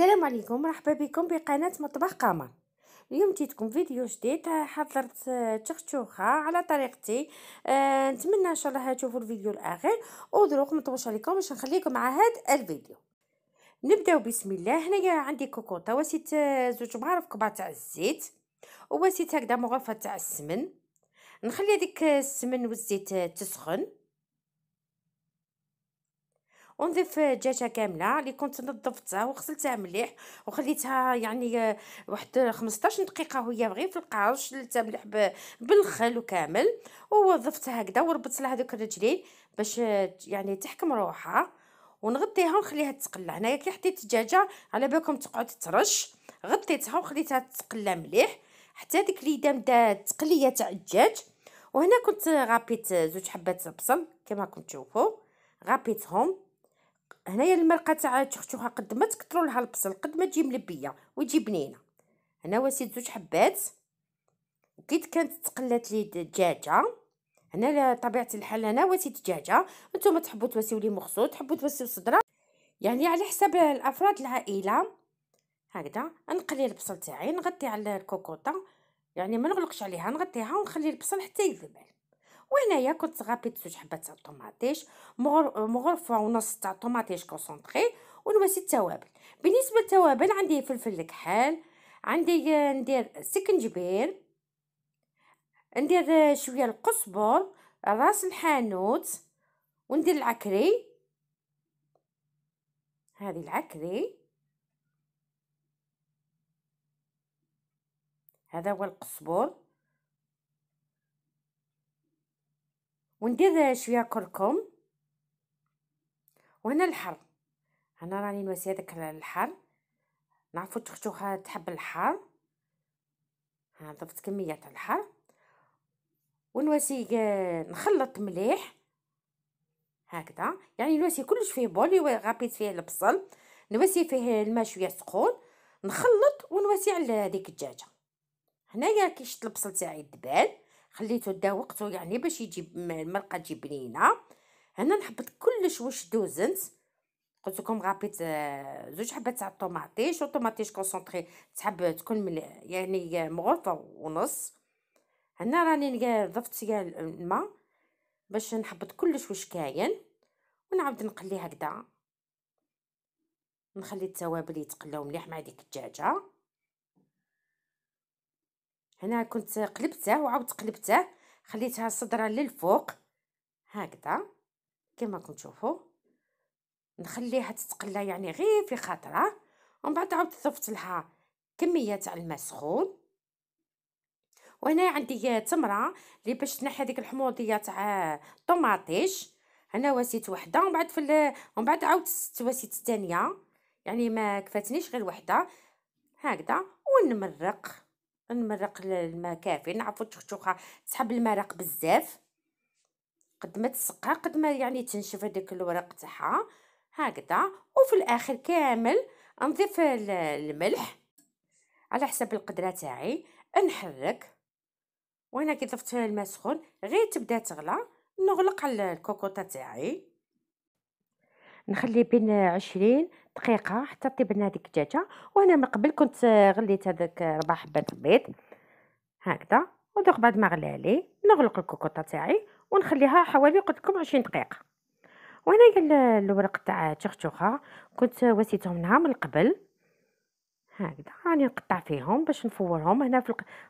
السلام عليكم مرحبا بكم بقناة مطبخ قمر اليوم جيتكم فيديو جديد آه، حضرت آه، تختوخة على طريقتي آه، نتمنى ان شاء الله تشوفوا الفيديو الاخير ودروك مطبوش عليكم باش نخليكم مع هذا الفيديو نبداو بسم الله هنايا عندي كوكوطه وسيت زوج مغارف كبار تاع الزيت وسيت هكذا مغرفه تاع السمن نخلي هذيك السمن والزيت تسخن ونضيف دجاجه كامله اللي كنت نظفتها وغسلتها مليح وخليتها يعني آه، واحد 15 دقيقه وهي غير في القاع شلتها مليح بالخل وكامل وضفتها هكذا وربطت لها دوك الرجلين باش آه، يعني تحكم روحها ونغطيها ونخليها تتقلى هنايا كي حطيت الدجاجه على بالكم تقعد ترش غطيتها وخليتها تتقلى مليح حتى ديك اليده بدا التقليه تاع الدجاج وهنا كنت غابيت زوج حبات بصل كما راكم تشوفوا غابيتهم هنايا المرقه تاع تشخشوخه قد ما تكثروا لها البصل قد ما تجي ملبيه وتجي بنينه هنا وسيت زوج حبات كي كانت تقلات لي الدجاجه هنا طبيعه الحال هنا وسيت دجاجه نتوما تحبوا توسيو لي مخصوص تحبوا توسيو صدره يعني على حساب الافراد العائله هكذا نقلي البصل تاعي نغطي على الكوكوطه يعني ما نغلقش عليها نغطيها ونخلي البصل حتى يذبل وهنايا كنت غابيت زوج حبات تاع الطوماطيش مغرفه ونص تاع الطوماطيش كونسونطري ونواسي التوابل بالنسبه للتوابل عندي فلفل الكحل عندي آه، ندير سكنجبير ندير آه، شويه القزبر راس الحانوت وندير العكري هذه العكري هذا هو القزبر وندير شويه كركم وهنا الحر هنا راني نواسي هذاك الحر نعرفو تختوها تحب الحر ها ضفت كميه تاع الحر ونواسي نخلط مليح هكذا يعني نواسي كلش فيه بولي وغابيت فيه البصل نواسي فيه الماء شويه سخون نخلط ونواسي على هذيك الدجاجه هنايا كي شت البصل تاعي دبال خليته دا وقته يعني باش يجيب المرقه تجي بنينه هنا نحبط كلش واش دوزنت قلت لكم غابيت آه، زوج حبات تاع الطوماطيش والطوماطيش كونسونطري تحب تكون يعني مغلطه ونص هنا راني ضفت الماء باش نحبط كلش واش كاين ونعاود نقلي هكذا نخلي التوابل يتقلاو مليح مع ديك الدجاجه هنا كنت قلبته وعاود قلبته خليتها صدره للفوق هكذا كما راكم تشوفوا نخليها تتقلى يعني غير في خاطره ومن بعد عاود ضفت لها كميه تاع الماء سخون وهنا عندي تمره اللي باش تنحي هذيك الحموضيه تاع الطوماطيش هنا واسيت وحده ومن بعد في ومن بعد عاودت واسيت الثانيه يعني ما كفاتنيش غير وحده هكذا ونمرق نمرق الماء كافي نعرفو التختوخه تسحب المرق بزاف قد ما تسقها قد ما يعني تنشف هذاك الورق تاعها هكذا وفي الاخر كامل نضيف الملح على حسب القدره تاعي نحرك وهنا كي ضفت الماء سخون غير تبدا تغلى نغلق على الكوكوطه تاعي نخلي بين 20 دقيقه حتى طيب لنا هذيك الدجاجه وهنا من قبل كنت غليت هذاك ربع حبات البيض هكذا ودوك بعد ما غلى عليه نغلق الكوكوطه تاعي ونخليها حوالي قلت لكم 20 دقيقه وهنايا الورق تاع تشخشوخه كنت وسيتهم لها من قبل هكذا راني نقطع فيهم باش نفورهم هنا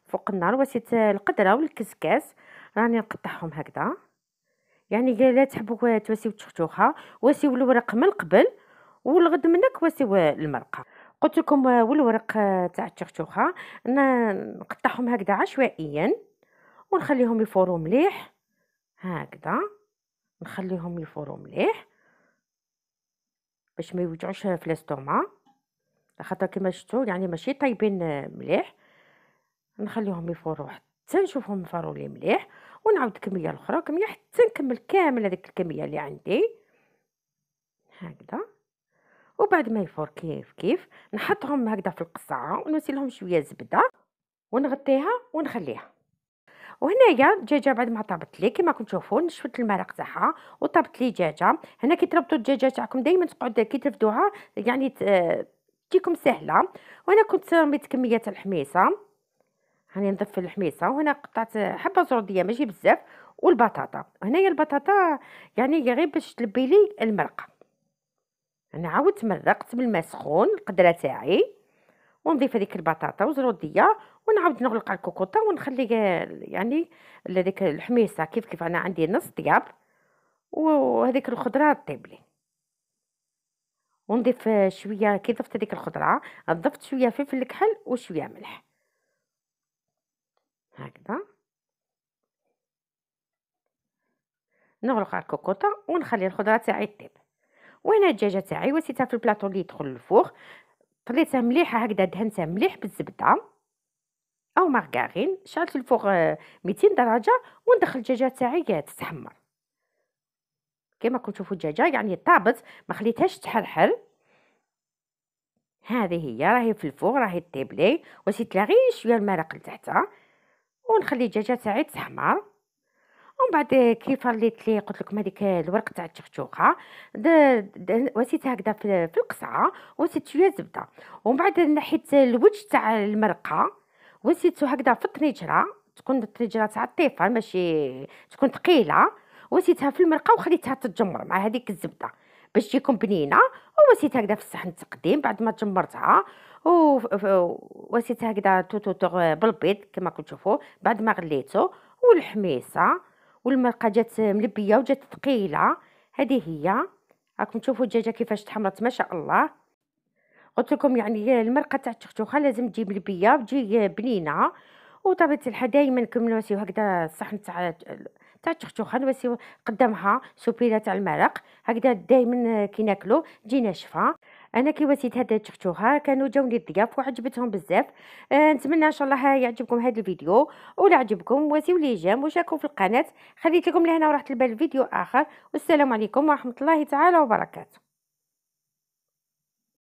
فوق النار وسيت القدره والكسكاس راني نقطعهم هكذا يعني قال لا تحبوا تواسيو تشختوخه واسيو الورق من قبل والغد منك واسيو المرقه قلت لكم آه، والورق آه، تاع التختوخه نقطعهم هكذا عشوائيا ونخليهم يفوروا مليح هكذا نخليهم يفوروا مليح باش ما يوجعوش في الاستوما خاطر كما شفتوا يعني ماشي طايبين آه، مليح نخليهم يفوروا حتى حتى نشوفهم مفرولين مليح ونعاود كميه الاخرى كميه حتى نكمل كامل هذيك الكميه اللي عندي هكذا وبعد ما يفور كيف كيف نحطهم هكذا في القصعه ونسيلهم شويه زبده ونغطيها ونخليها وهنايا الدجاجه بعد ما طابت لي كما راكم تشوفون نشفت المرق تاعها وطابت لي دجاجه هنا كي تربطوا الدجاجه تاعكم دائما تقعد كي ترفدوها يعني تجيكم سهله وانا كنت رميت كميه الحميصه هاني نضيف الحميصه وهنا قطعت حبه زرديه ماشي بزاف والبطاطا هنايا البطاطا يعني غير باش تلبي لي المرقه انا عاودت مرقت بالماء سخون القدره تاعي ونضيف هذيك البطاطا وزروديه ونعاود نغلق على الكوكوطه ونخلي يعني هذيك الحميصه كيف كيف انا عندي نص طياب وهذيك الخضره طيب لي ونضيف شويه كي ضفت هذيك الخضره ضفت شويه فلفل كحل وشويه ملح هكذا نغلق الكوكوطه ونخلي الخضره تاعي طيب وهنا الدجاجه تاعي وسيتها في البلاطو اللي يدخل للفوق طليتها مليحه هكذا دهنتها مليح بالزبده او مارغارين شعلت الفوق 200 آه، درجه وندخل الدجاجه تاعي آه، تتحمر كما كنتو تشوفوا الدجاجه يعني طابت ما خليتهاش تحرحر هذه هي راهي في الفوق راهي طيب لي وسيت غير شويه المرق لتحتها ونخلي الدجاجه تاعي تحمر ومن بعد كيف رليت لي قلت لكم هذيك الورق تاع التختوخه وسيت هكذا في, في القصعه وسيت شويه زبده ومن بعد نحيت الوجه تاع المرقه وسيته هكذا في الطنجره تكون الطنجره تاع الطيفه ماشي تكون ثقيله وسيتها في المرقه وخليتها تتجمر مع هذيك الزبده باش تجيكم بنينه وسيتها هكذا في الصحن التقديم بعد ما جمرتها وسيت هكذا توتو توغ بالبيض كما كنت بعد ما غليته والحميصه والمرقه جات ملبيه وجات ثقيله هذه هي راكم تشوفوا الدجاجه كيفاش تحمرت ما شاء الله قلت لكم يعني المرقه تاع التختوخه لازم تجي ملبيه وتجي بنينه وطبيعه الحال دائما كنوسيو هكذا الصحن تاع تاع التختوخه نوسيو قدامها سوبيله تاع المرق هكذا دائما كي ناكلو تجي ناشفه انا كي وسيت هذا شفتوها كانوا جاوني الضياف وعجبتهم بزاف آه نتمنى ان شاء الله يعجبكم هذا الفيديو ولا عجبكم وسيو لي جيم وشاركوا في القناه خليت لكم لهنا ورحت البال فيديو اخر والسلام عليكم ورحمه الله تعالى وبركاته